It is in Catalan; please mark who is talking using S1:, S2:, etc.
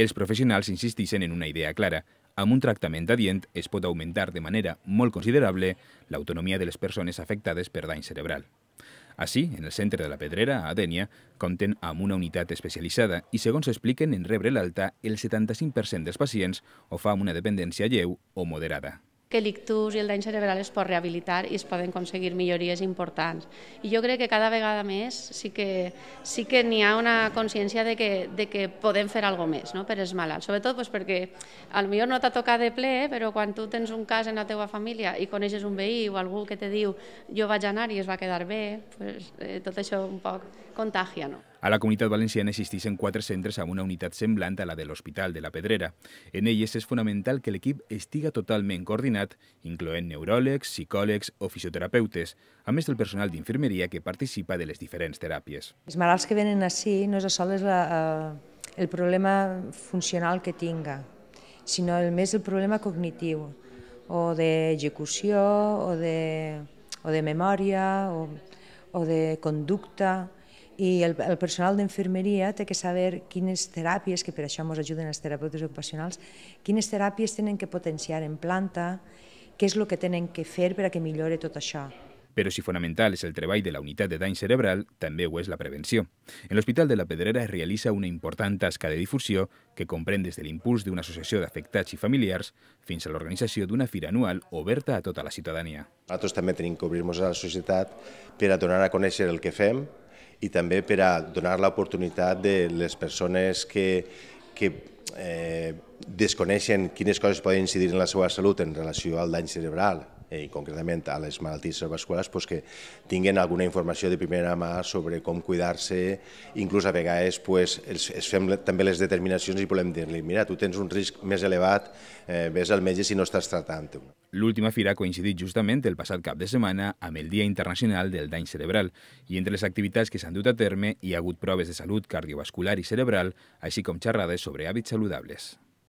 S1: Els professionals insisteixen en una idea clara. Amb un tractament adient es pot augmentar de manera molt considerable l'autonomia de les persones afectades per dany cerebral. Així, en el centre de la Pedrera, a Adènia, compten amb una unitat especialitzada i, segons expliquen, en rebre l'alta, el 75% dels pacients ho fa amb una dependència lleu o
S2: moderada que l'ictus i el dany cerebral es pot rehabilitar i es poden aconseguir millories importants. I jo crec que cada vegada més sí que, sí que n'hi ha una consciència de que, de que podem fer alguna més no? per els malalts, sobretot doncs, perquè al millor no t'ha tocat de ple, però quan tu tens un cas en la teva família i coneixes un veí o algú que te diu jo vaig anar i es va quedar bé, doncs, eh, tot això un poc contagia. No?
S1: A la comunitat valenciana existeixen quatre centres amb una unitat semblant a la de l'Hospital de la Pedrera. En elles és fonamental que l'equip estiga totalment coordinat, incloent neuròlegs, psicòlegs o fisioterapeutes, a més del personal d'infermeria que participa de les diferents teràpies.
S3: Els malalts que venen així no és sols la, eh, el problema funcional que tinga, sinó el més el problema cognitiu, o d'execució, o, de, o de memòria, o, o de conducta, i el, el personal d'infermeria té que saber quines teràpies, que per això ens ajuden els terapeutes ocupacionals, quines teràpies tenen que potenciar en planta, què és el que tenen que fer per a que millore tot això.
S1: Però si fonamental és el treball de la unitat de dany cerebral, també ho és la prevenció. En l'Hospital de la Pedrera es realitza una important tasca de difusió que comprèn des de l'impuls d'una associació d'afectats i familiars fins a l'organització d'una fira anual oberta a tota la ciutadania.
S4: Nosaltres també tenim que obrir-nos a la societat per a donar a conèixer el que fem, i també per a donar l'oportunitat de les persones que, que eh, desconeixen quines coses poden incidir en la seva salut en relació al dany cerebral i concretament a les malalties cerebrovasculars doncs que tinguin alguna informació de primera mà sobre com cuidar-se, inclús a vegades doncs, els, es fem també les determinacions i podem dir-li, mira, tu tens un risc més elevat, eh, ves al metge si no estàs tratant
S1: L'última fira ha coincidit justament el passat cap de setmana amb el Dia Internacional del Dany Cerebral i entre les activitats que s'han dut a terme hi ha hagut proves de salut cardiovascular i cerebral, així com xerrades sobre hàbits saludables.